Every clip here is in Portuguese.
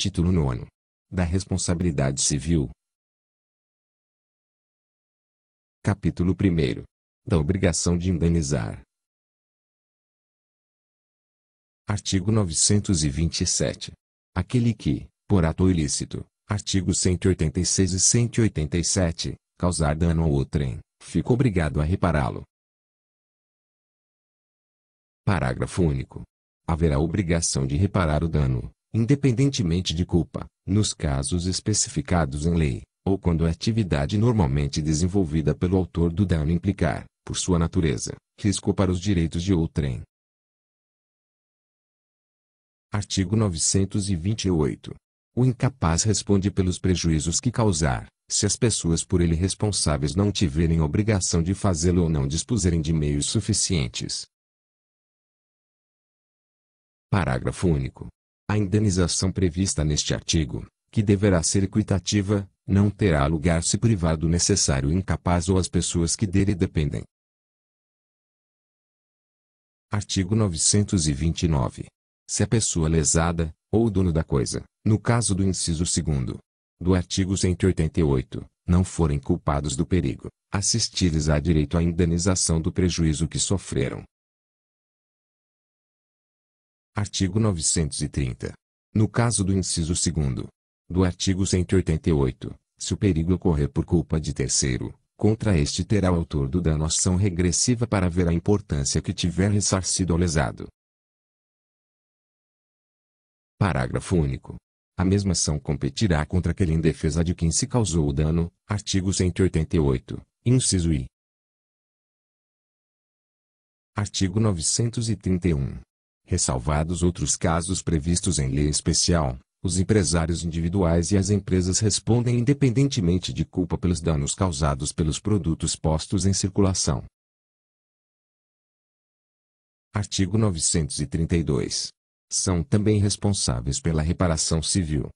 Título 9. Da responsabilidade civil. Capítulo 1. Da obrigação de indenizar. Artigo 927. Aquele que, por ato ilícito, artigos 186 e 187, causar dano a outrem, fica obrigado a repará-lo. Parágrafo único. Haverá obrigação de reparar o dano, independentemente de culpa, nos casos especificados em lei, ou quando a atividade normalmente desenvolvida pelo autor do dano implicar, por sua natureza, risco para os direitos de outrem. Artigo 928. O incapaz responde pelos prejuízos que causar, se as pessoas por ele responsáveis não tiverem obrigação de fazê-lo ou não dispuserem de meios suficientes. Parágrafo único. A indenização prevista neste artigo, que deverá ser equitativa, não terá lugar se privar do necessário incapaz ou as pessoas que dele dependem. Artigo 929. Se a pessoa lesada, ou o dono da coisa, no caso do inciso 2 do artigo 188, não forem culpados do perigo, assistir-lhes direito à indenização do prejuízo que sofreram, Artigo 930. No caso do inciso 2 do artigo 188, se o perigo ocorrer por culpa de terceiro, contra este terá o autor do dano ação regressiva para ver a importância que tiver ressarcido ao lesado. Parágrafo único. A mesma ação competirá contra aquele em defesa de quem se causou o dano, artigo 188, inciso I. Artigo 931 ressalvados outros casos previstos em lei especial, os empresários individuais e as empresas respondem independentemente de culpa pelos danos causados pelos produtos postos em circulação. Artigo 932. São também responsáveis pela reparação civil.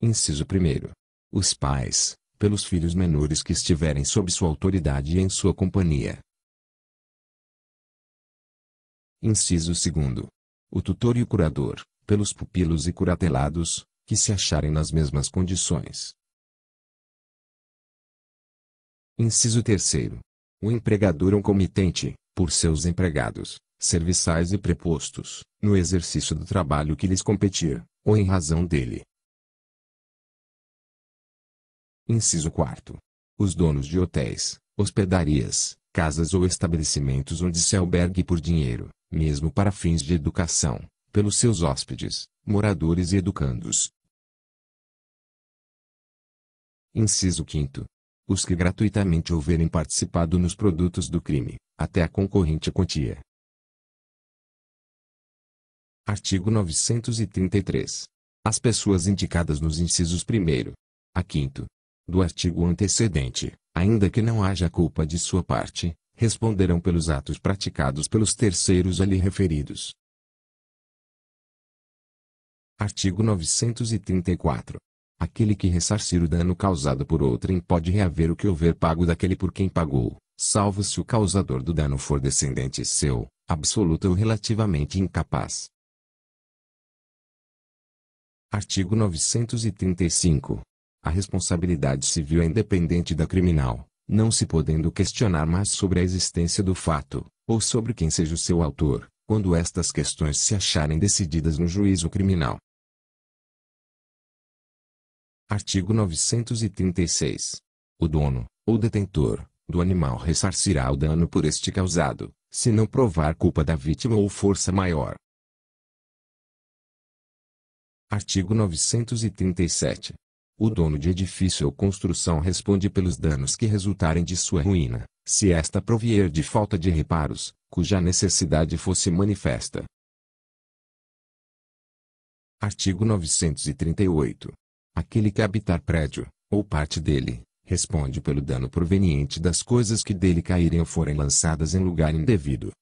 Inciso 1. Os pais, pelos filhos menores que estiverem sob sua autoridade e em sua companhia, Inciso segundo. O tutor e o curador, pelos pupilos e curatelados, que se acharem nas mesmas condições. Inciso terceiro. O empregador ou comitente, por seus empregados, serviçais e prepostos, no exercício do trabalho que lhes competir, ou em razão dele. Inciso 4. Os donos de hotéis, hospedarias, casas ou estabelecimentos onde se albergue por dinheiro, mesmo para fins de educação, pelos seus hóspedes, moradores e educandos. Inciso 5. Os que gratuitamente houverem participado nos produtos do crime, até a concorrente quantia. Artigo 933. As pessoas indicadas nos incisos 1 a 5 do artigo antecedente, ainda que não haja culpa de sua parte, responderão pelos atos praticados pelos terceiros ali referidos. Artigo 934. Aquele que ressarcir o dano causado por outrem pode reaver o que houver pago daquele por quem pagou, salvo se o causador do dano for descendente seu, absoluto ou relativamente incapaz. Artigo 935. A responsabilidade civil é independente da criminal, não se podendo questionar mais sobre a existência do fato, ou sobre quem seja o seu autor, quando estas questões se acharem decididas no juízo criminal. Artigo 936. O dono, ou detentor, do animal ressarcirá o dano por este causado, se não provar culpa da vítima ou força maior. Artigo 937. O dono de edifício ou construção responde pelos danos que resultarem de sua ruína, se esta provier de falta de reparos, cuja necessidade fosse manifesta. Artigo 938. Aquele que habitar prédio, ou parte dele, responde pelo dano proveniente das coisas que dele caírem ou forem lançadas em lugar indevido.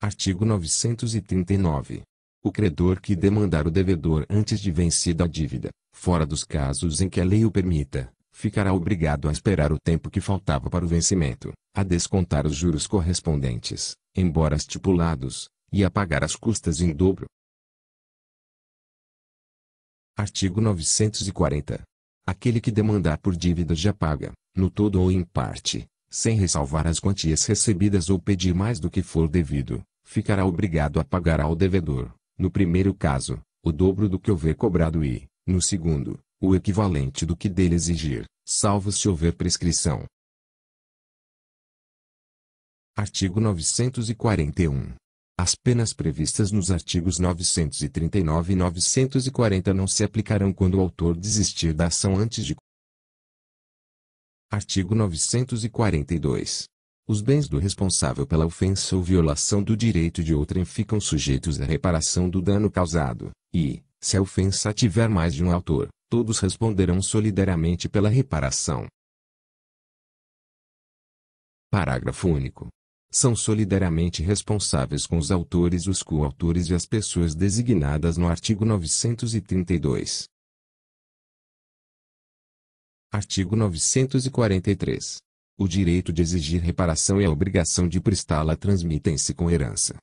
Artigo 939 o credor que demandar o devedor antes de vencida a dívida, fora dos casos em que a lei o permita, ficará obrigado a esperar o tempo que faltava para o vencimento, a descontar os juros correspondentes, embora estipulados, e a pagar as custas em dobro. Artigo 940. Aquele que demandar por dívida já paga, no todo ou em parte, sem ressalvar as quantias recebidas ou pedir mais do que for devido, ficará obrigado a pagar ao devedor, no primeiro caso, o dobro do que houver cobrado e, no segundo, o equivalente do que dele exigir, salvo se houver prescrição. Artigo 941. As penas previstas nos artigos 939 e 940 não se aplicarão quando o autor desistir da ação antes de. Artigo 942 os bens do responsável pela ofensa ou violação do direito de outrem ficam sujeitos à reparação do dano causado, e, se a ofensa tiver mais de um autor, todos responderão solidariamente pela reparação. Parágrafo único. São solidariamente responsáveis com os autores, os coautores e as pessoas designadas no artigo 932. Artigo 943. O direito de exigir reparação e a obrigação de prestá-la transmitem-se com herança